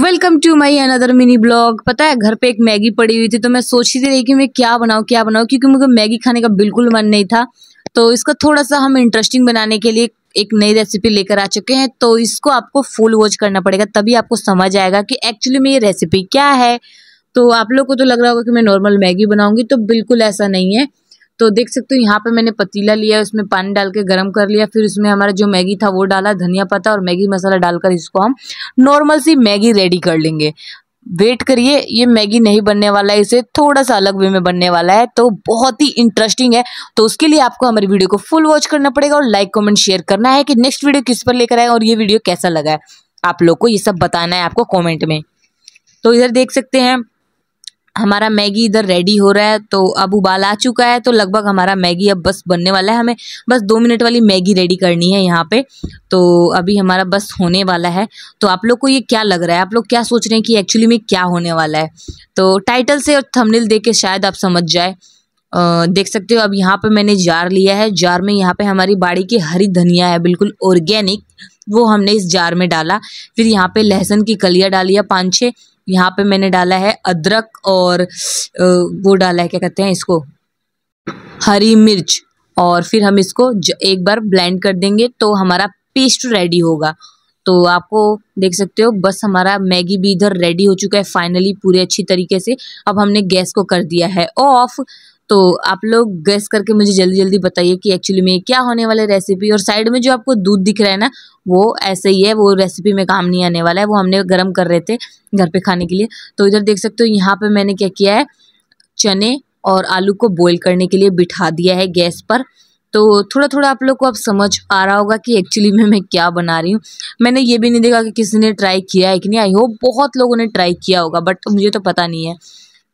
welcome to my another mini blog पता है घर पे एक मैगी पड़ी हुई थी तो मैं सोचती थी कि मैं क्या बनाऊँ क्या बनाऊँ क्योंकि मुझे मैगी खाने का बिल्कुल मन नहीं था तो इसका थोड़ा सा हम इंटरेस्टिंग बनाने के लिए एक नई रेसिपी लेकर आ चुके हैं तो इसको आपको फुल वॉच करना पड़ेगा तभी आपको समझ आएगा कि एक्चुअली में ये रेसिपी क्या है तो आप लोग को तो लग रहा होगा कि मैं नॉर्मल मैगी बनाऊंगी तो बिल्कुल ऐसा नहीं है तो देख सकते हो यहाँ पे मैंने पतीला लिया उसमें पानी डाल के गर्म कर लिया फिर उसमें हमारा जो मैगी था वो डाला धनिया पत्ता और मैगी मसाला डालकर इसको हम नॉर्मल सी मैगी रेडी कर लेंगे वेट करिए ये मैगी नहीं बनने वाला है इसे थोड़ा सा अलग वे में बनने वाला है तो बहुत ही इंटरेस्टिंग है तो उसके लिए आपको हमारी वीडियो को फुल वॉच करना पड़ेगा और लाइक कमेंट शेयर करना है कि नेक्स्ट वीडियो किस पर लेकर आए और ये वीडियो कैसा लगा है आप लोग को ये सब बताना है आपको कमेंट में तो इधर देख सकते हैं हमारा मैगी इधर रेडी हो रहा है तो अब उबाल आ चुका है तो लगभग हमारा मैगी अब बस बनने वाला है हमें बस दो मिनट वाली मैगी रेडी करनी है यहाँ पे तो अभी हमारा बस होने वाला है तो आप लोग को ये क्या लग रहा है आप लोग क्या सोच रहे हैं कि एक्चुअली में क्या होने वाला है तो टाइटल से और थमनिल देख के शायद आप समझ जाए देख सकते हो अब यहाँ पर मैंने जार लिया है जार में यहाँ पर हमारी बाड़ी की हरी धनिया है बिल्कुल ऑर्गेनिक वो हमने इस जार में डाला फिर यहाँ पर लहसुन की कलियाँ डाली है पाँच छः यहाँ पे मैंने डाला है अदरक और वो डाला है क्या कहते हैं इसको हरी मिर्च और फिर हम इसको एक बार ब्लेंड कर देंगे तो हमारा पेस्ट रेडी होगा तो आपको देख सकते हो बस हमारा मैगी भी इधर रेडी हो चुका है फाइनली पूरे अच्छी तरीके से अब हमने गैस को कर दिया है ऑफ तो आप लोग गैस करके मुझे जल्दी जल्दी बताइए कि एक्चुअली में क्या होने वाले रेसिपी और साइड में जो आपको दूध दिख रहा है ना वो ऐसे ही है वो रेसिपी में काम नहीं आने वाला है वो हमने गर्म कर रहे थे घर पे खाने के लिए तो इधर देख सकते हो यहाँ पे मैंने क्या किया है चने और आलू को बॉयल करने के लिए बिठा दिया है गैस पर तो थोड़ा थोड़ा आप लोग को अब समझ आ रहा होगा कि एक्चुअली में मैं क्या बना रही हूँ मैंने ये भी नहीं देखा कि किसी ने ट्राई किया है कि नहीं आई होप बहुत लोगों ने ट्राई किया होगा बट मुझे तो पता नहीं है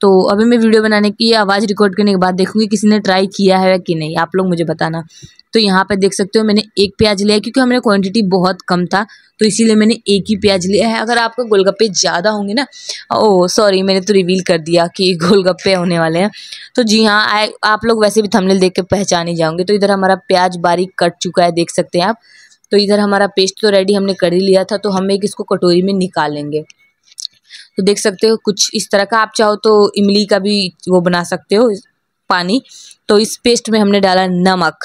तो अभी मैं वीडियो बनाने की आवाज़ रिकॉर्ड करने के बाद देखूंगी किसी ने ट्राई किया है कि नहीं आप लोग मुझे बताना तो यहाँ पर देख सकते हो मैंने एक प्याज लिया है क्योंकि हमने क्वांटिटी बहुत कम था तो इसीलिए मैंने एक ही प्याज लिया है अगर आपको गोलगप्पे ज़्यादा होंगे ना ओ सॉरी मैंने तो रिवील कर दिया कि गोलगप्पे होने वाले हैं तो जी हाँ आए आप लोग वैसे भी थमले देख के पहचान ही जाओगे तो इधर हमारा प्याज बारीक कट चुका है देख सकते हैं आप तो इधर हमारा पेस्ट तो रेडी हमने कर ही लिया था तो हम एक इसको कटोरी में निकालेंगे तो देख सकते हो कुछ इस तरह का आप चाहो तो इमली का भी वो बना सकते हो पानी तो इस पेस्ट में हमने डाला नमक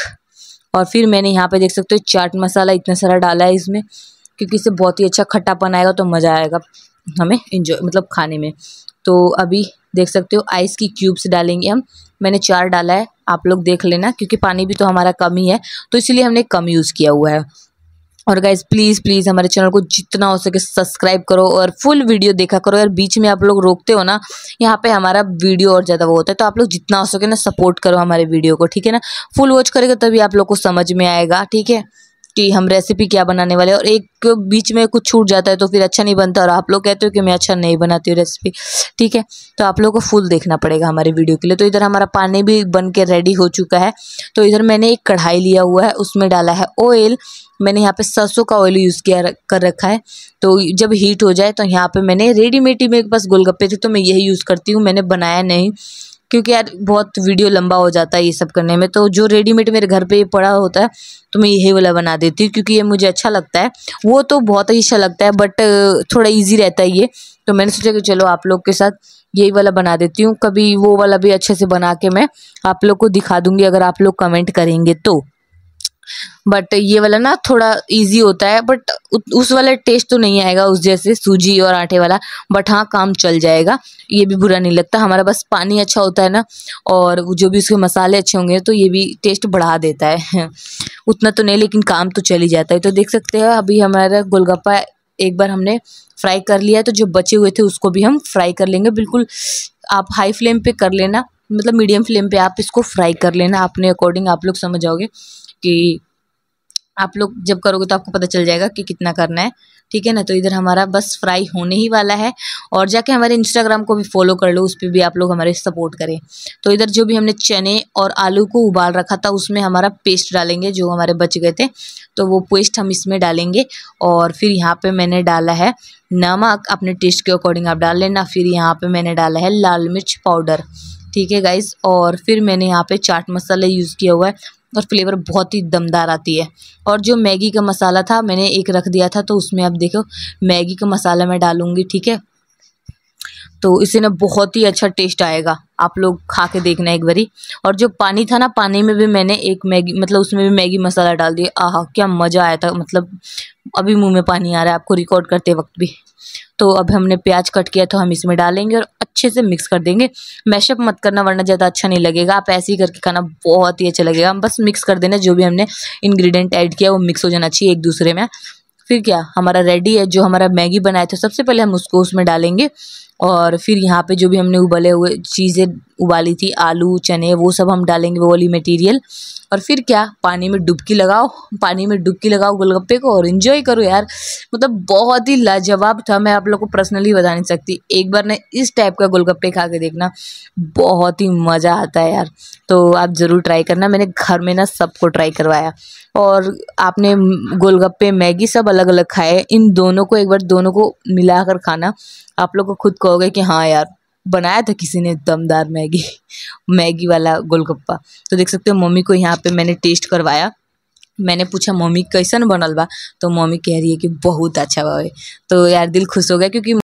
और फिर मैंने यहाँ पे देख सकते हो चाट मसाला इतना सारा डाला है इसमें क्योंकि इससे बहुत ही अच्छा खट्टापन आएगा तो मज़ा आएगा हमें इंजॉय मतलब खाने में तो अभी देख सकते हो आइस की क्यूब्स डालेंगे हम मैंने चार डाला है आप लोग देख लेना क्योंकि पानी भी तो हमारा कम ही है तो इसलिए हमने कम यूज़ किया हुआ है और गाइज प्लीज़ प्लीज़ हमारे चैनल को जितना हो सके सब्सक्राइब करो और फुल वीडियो देखा करो यार बीच में आप लोग रोकते हो ना यहाँ पे हमारा वीडियो और ज़्यादा वो होता है तो आप लोग जितना हो सके ना सपोर्ट करो हमारे वीडियो को ठीक है ना फुल वॉच करेगा तभी आप लोग को समझ में आएगा ठीक है कि हम रेसिपी क्या बनाने वाले और एक बीच में कुछ छूट जाता है तो फिर अच्छा नहीं बनता और आप लोग कहते हो कि मैं अच्छा नहीं बनाती हूँ रेसिपी ठीक है तो आप लोग को फुल देखना पड़ेगा हमारे वीडियो के लिए तो इधर हमारा पानी भी बन के रेडी हो चुका है तो इधर मैंने एक कढ़ाई लिया हुआ है उसमें डाला है ऑयल मैंने यहाँ पे सरसों का ऑयल यूज़ किया कर रखा है तो जब हीट हो जाए तो यहाँ पे मैंने रेडीमेड ही मेरे पास गोलगप्पे थे तो मैं यही यूज़ करती हूँ मैंने बनाया नहीं क्योंकि यार बहुत वीडियो लंबा हो जाता है ये सब करने में तो जो रेडीमेड मेरे घर पे पड़ा होता है तो मैं यही वाला बना देती हूँ क्योंकि ये मुझे अच्छा लगता है वो तो बहुत ही अच्छा लगता है बट थोड़ा ईजी रहता है ये तो मैंने सोचा कि चलो आप लोग के साथ यही वाला बना देती हूँ कभी वो वाला भी अच्छे से बना के मैं आप लोग को दिखा दूँगी अगर आप लोग कमेंट करेंगे तो बट ये वाला ना थोड़ा इजी होता है बट उस वाला टेस्ट तो नहीं आएगा उस जैसे सूजी और आटे वाला बट हाँ काम चल जाएगा ये भी बुरा नहीं लगता हमारा बस पानी अच्छा होता है ना और जो भी उसके मसाले अच्छे होंगे तो ये भी टेस्ट बढ़ा देता है उतना तो नहीं लेकिन काम तो चल ही जाता है तो देख सकते हैं अभी हमारा गोलगप्पा एक बार हमने फ्राई कर लिया तो जो बचे हुए थे उसको भी हम फ्राई कर लेंगे बिल्कुल आप हाई फ्लेम पे कर लेना मतलब मीडियम फ्लेम पे आप इसको फ्राई कर लेना अपने अकॉर्डिंग आप लोग समझ आओगे कि आप लोग जब करोगे तो आपको पता चल जाएगा कि कितना करना है ठीक है ना तो इधर हमारा बस फ्राई होने ही वाला है और जाके हमारे इंस्टाग्राम को भी फॉलो कर लो उस पर भी आप लोग हमारे सपोर्ट करें तो इधर जो भी हमने चने और आलू को उबाल रखा था उसमें हमारा पेस्ट डालेंगे जो हमारे बच गए थे तो वो पेस्ट हम इसमें डालेंगे और फिर यहाँ पर मैंने डाला है नमक अपने टेस्ट के अकॉर्डिंग आप डाल लेना फिर यहाँ पर मैंने डाला है लाल मिर्च पाउडर ठीक है गाइस और फिर मैंने यहाँ पे चाट मसाला यूज़ किया हुआ है और फ्लेवर बहुत ही दमदार आती है और जो मैगी का मसाला था मैंने एक रख दिया था तो उसमें आप देखो मैगी का मसाला मैं डालूँगी ठीक है तो इसे ना बहुत ही अच्छा टेस्ट आएगा आप लोग खा के देखना एक बारी और जो पानी था ना पानी में भी मैंने एक मैगी मतलब उसमें भी मैगी मसाला डाल दिया आह क्या मज़ा आया था मतलब अभी मुंह में पानी आ रहा है आपको रिकॉर्ड करते वक्त भी तो अब हमने प्याज कट किया तो हम इसमें डालेंगे और अच्छे से मिक्स कर देंगे मैशअप मत करना वरना ज़्यादा अच्छा नहीं लगेगा आप ऐसे ही करके खाना बहुत ही अच्छा लगेगा हम बस मिक्स कर देना जो भी हमने इन्ग्रीडियंट ऐड किया वो मिक्स हो जाना चाहिए एक दूसरे में फिर क्या हमारा रेडी है जो हमारा मैगी बनाया था सबसे पहले हम उसको उसमें डालेंगे और फिर यहाँ पे जो भी हमने उबले हुए चीज़ें उबाली थी आलू चने वो सब हम डालेंगे वो वाली मटेरियल और फिर क्या पानी में डुबकी लगाओ पानी में डुबकी लगाओ गोलगप्पे को और इन्जॉय करो यार मतलब बहुत ही लाजवाब था मैं आप लोग को पर्सनली बता नहीं सकती एक बार ना इस टाइप का गोलगप्पे खा के देखना बहुत ही मज़ा आता है यार तो आप ज़रूर ट्राई करना मैंने घर में ना सबको ट्राई करवाया और आपने गोलगप्पे मैगी सब अलग अलग खाए इन दोनों को एक बार दोनों को मिला खाना आप लोग को खुद को कहोगे कि हाँ यार बनाया था किसी ने दमदार मैगी मैगी वाला गोलगप्पा तो देख सकते हो मम्मी को यहाँ पे मैंने टेस्ट करवाया मैंने पूछा मम्मी कैसन बनल बा तो मम्मी कह रही है कि बहुत अच्छा बा तो यार दिल खुश हो गया क्योंकि